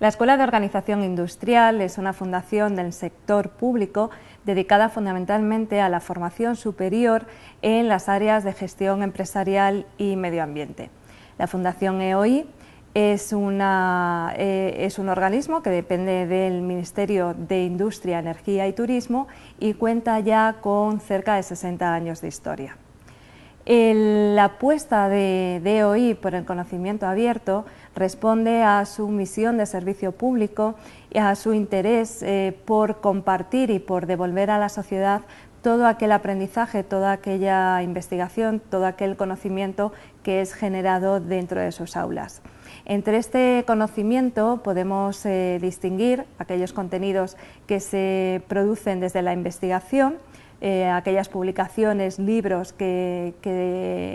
La Escuela de Organización Industrial es una fundación del sector público dedicada fundamentalmente a la formación superior en las áreas de gestión empresarial y medio ambiente. La Fundación EOI eh, es, un organismo que depende del Ministerio de Industria, Energía y Turismo y cuenta ya con cerca de 60 años de historia la apuesta de DOI e por el conocimiento abierto responde a su misión de servicio público y a su interés eh, por compartir y por devolver a la sociedad todo aquel aprendizaje, toda aquella investigación, todo aquel conocimiento que es generado dentro de sus aulas. Entre este conocimiento podemos eh, distinguir aquellos contenidos que se producen desde la investigación, eh, aquellas publicaciones, libros que,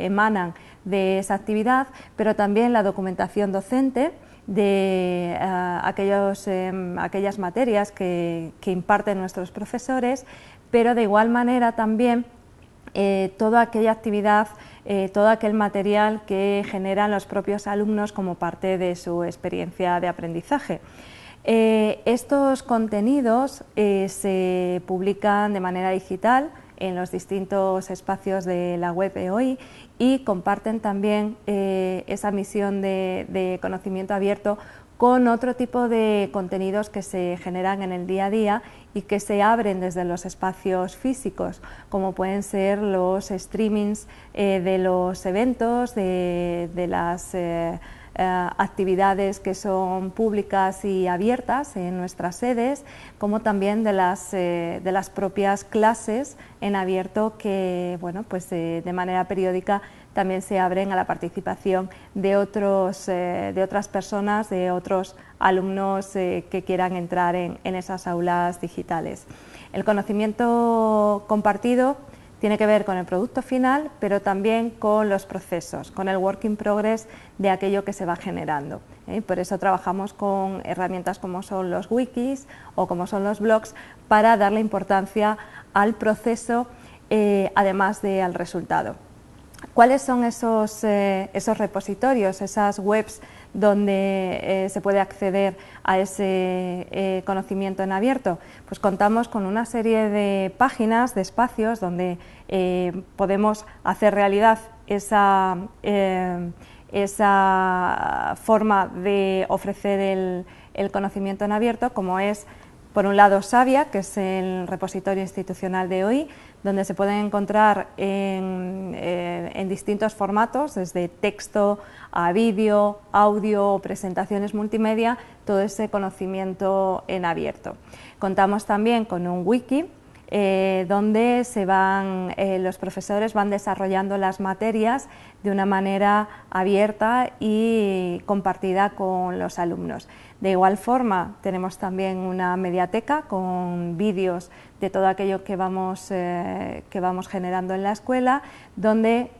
emanan de esa actividad, pero también la documentación docente de eh, eh, aquellas materias que, imparten nuestros profesores, pero de igual manera también toda aquella actividad, todo aquel material que generan los propios alumnos como parte de su experiencia de aprendizaje. Eh, estos contenidos eh, se publican de manera digital en los distintos espacios de la web de hoy y comparten también eh, esa misión de, conocimiento abierto con otro tipo de contenidos que se generan en el día a día y que se abren desde los espacios físicos, como pueden ser los streamings de los eventos, de, las... Eh, actividades que son públicas y abiertas en nuestras sedes, como también de las, eh, propias clases en abierto que bueno, pues, eh, de manera periódica también se abren a la participación de, otros, de otras personas, de otros alumnos que quieran entrar en, en esas aulas digitales. El conocimiento compartido tiene que ver con el producto final, pero también con los procesos, con el work in progress de aquello que se va generando. ¿eh? Por eso trabajamos con herramientas como son los wikis o como son los blogs para darle importancia al proceso, eh, además de al resultado. ¿Cuáles son eh, esos, repositorios, esas webs donde eh, se puede acceder a ese eh, conocimiento en abierto? Pues contamos con una serie de páginas, de espacios donde podemos hacer realidad esa, forma de ofrecer el, el conocimiento en abierto, como es por un lado, Sabia, que es el repositorio institucional de hoy, donde se pueden encontrar en, eh, en distintos formatos, desde texto a vídeo, audio, presentaciones multimedia, todo ese conocimiento en abierto. Contamos también con un wiki eh, donde se van, eh, los profesores van desarrollando las materias de una manera abierta y compartida con los alumnos. De igual forma, tenemos también una mediateca con vídeos de todo aquello que vamos, eh, que vamos generando en la escuela, donde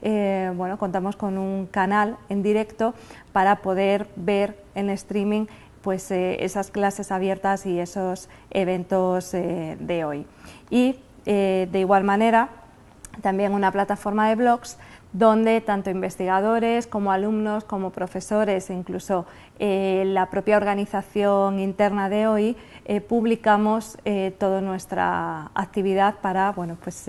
bueno, contamos con un canal en directo para poder ver en streaming pues eh, esas clases abiertas y esos eventos eh, de hoy. Y eh, de igual manera, también una plataforma de blogs donde tanto investigadores como alumnos, como profesores e incluso la propia organización interna de hoy publicamos toda nuestra actividad para bueno, pues,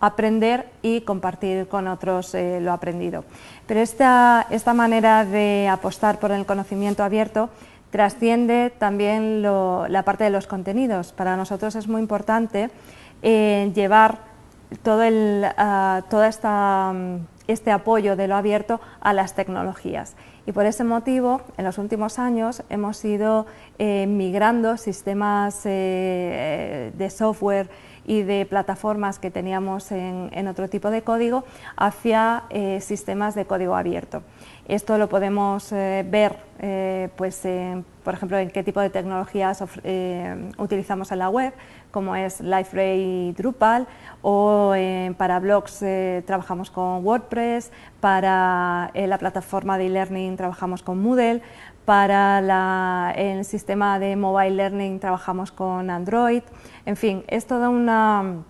aprender y compartir con otros lo aprendido. Pero esta manera de apostar por el conocimiento abierto trasciende también la parte de los contenidos. Para nosotros es muy importante eh, llevar todo, ah, mm, este apoyo de lo abierto a las tecnologías. Y por ese motivo, en los últimos años hemos ido eh, migrando sistemas eh, de software y de plataformas que teníamos en, otro tipo de código hacia eh, sistemas de código abierto. Esto lo podemos eh, ver, eh, pues, por ejemplo, en qué tipo de tecnologías utilizamos en la web, como es Liferay y Drupal, o para blogs trabajamos con WordPress, para la plataforma de e-learning trabajamos con Moodle, para el sistema de Mobile Learning trabajamos con Android. En fin, es toda una,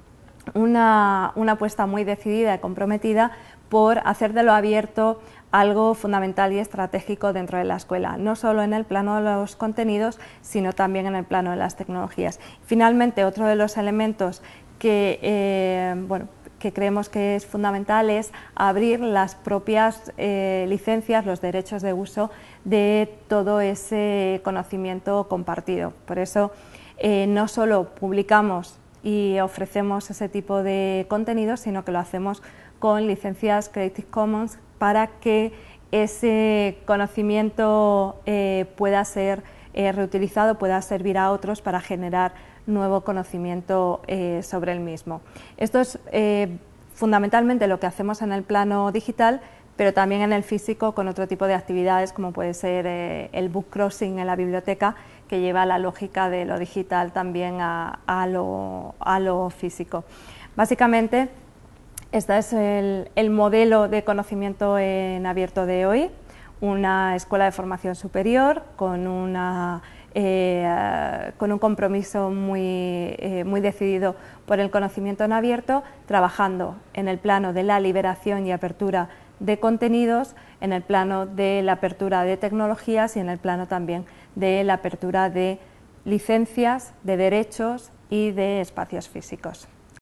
una, apuesta muy decidida y comprometida por hacer de lo abierto algo fundamental y estratégico dentro de la escuela, no solo en el plano de los contenidos, sino también en el plano de las tecnologías. Finalmente, otro de los elementos que eh, bueno, que creemos que es fundamental es abrir las propias eh, licencias, los derechos de uso de todo ese conocimiento compartido. Por eso eh, no solo publicamos y ofrecemos ese tipo de contenidos, sino que lo hacemos con licencias Creative Commons para que ese conocimiento eh, pueda ser reutilizado, pueda servir a otros para generar nuevo conocimiento eh, sobre el mismo. Esto es eh, fundamentalmente lo que hacemos en el plano digital, pero también en el físico con otro tipo de actividades como puede ser eh, el book crossing en la biblioteca, que lleva la lógica de lo digital también a, lo, físico. Básicamente, este es el, el modelo de conocimiento en abierto de hoy, una escuela de formación superior con una eh, con un compromiso muy, eh, muy decidido por el conocimiento en abierto, trabajando en el plano de la liberación y apertura de contenidos, en el plano de la apertura de tecnologías y en el plano también de la apertura de licencias, de derechos y de espacios físicos.